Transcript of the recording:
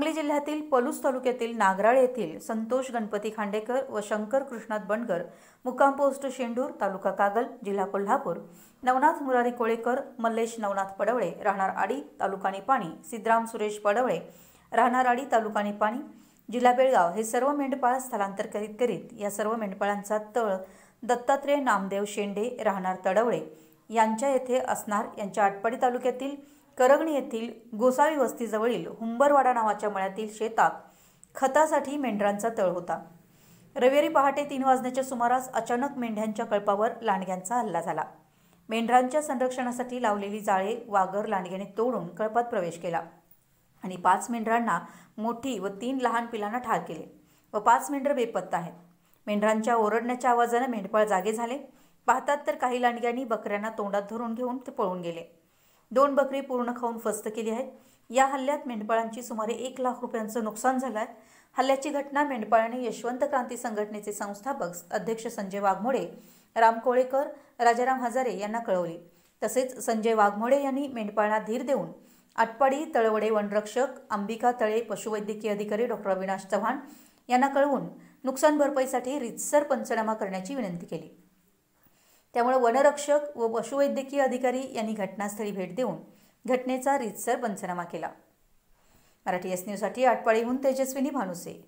सांगली जिल्ह्यातील पलूस तालुक्यातील नागराळ येथील संतोष गणपती खांडेकर व शंकर कृष्णात बंडकर मुक्काम पोस्ट शेंडूर तालुका कागल जिल्हा कोल्हापूर नवनाथ मुरारी कोळेकर मल्लेश नवनाथ पडवळे राहणार आडी तालुका निपाणी सिद्धराम सुरेश पडवळे राहणार आडी तालुका निपाणी जिल्हा बेळगाव हे सर्व मेंढपाळ स्थलांतर करीत करीत या सर्व मेंढपाळांचा तळ दत्तात्रय नामदेव शेंडे राहणार तडवळे यांच्या येथे असणार यांच्या आटपाडी तालुक्यातील करगणी येथील गोसावी वस्तीजवळील हुंबरवाडा नावाच्या मळ्यातील शेतात खतासाठी मेंढरांचा तळ होता रविवारी पहाटे तीन वाजण्याच्या सुमारास अचानक मेंढ्यांच्या कळपावर लांडग्यांचा हल्ला झाला मेंढरांच्या संरक्षणासाठी लावलेली जाळे वागर लांडग्याने तोडून कळपात प्रवेश केला आणि पाच मेंढरांना मोठी व तीन लहान पिलांना ठार केले व पाच मेंढर बेपत्ता आहेत मेंढरांच्या ओरडण्याच्या आवाजाने मेंढपाळ जागे झाले पाहतात तर काही लांडग्यांनी बकऱ्यांना तोंडात धरून घेऊन ते पळून गेले दोन बकरी पूर्ण खाऊन फस्त केली आहेत या हल्ल्यात मेंढपाळांची सुमारे एक लाख रुपयांचं नुकसान झालं आहे हल्ल्याची घटना मेंढपाळाने यशवंत क्रांती संघटनेचे संस्थापक अध्यक्ष संजय वाघमोडे राम कोळेकर राजाराम हजारे यांना कळवली तसेच संजय वाघमोडे यांनी मेंढपाळांना धीर देऊन आटपाडी तळवडे वनरक्षक अंबिका तळे पशुवैद्यकीय अधिकारी डॉक्टर अविनाश चव्हाण यांना कळवून नुकसान भरपाईसाठी रितसर पंचनामा करण्याची विनंती केली त्यामुळे वनरक्षक व पशुवैद्यकीय अधिकारी यांनी घटनास्थळी भेट देऊन घटनेचा रितसर पंचनामा केला मराठी एस न्यूजसाठी आटपाळीहून तेजस्विनी भानुसे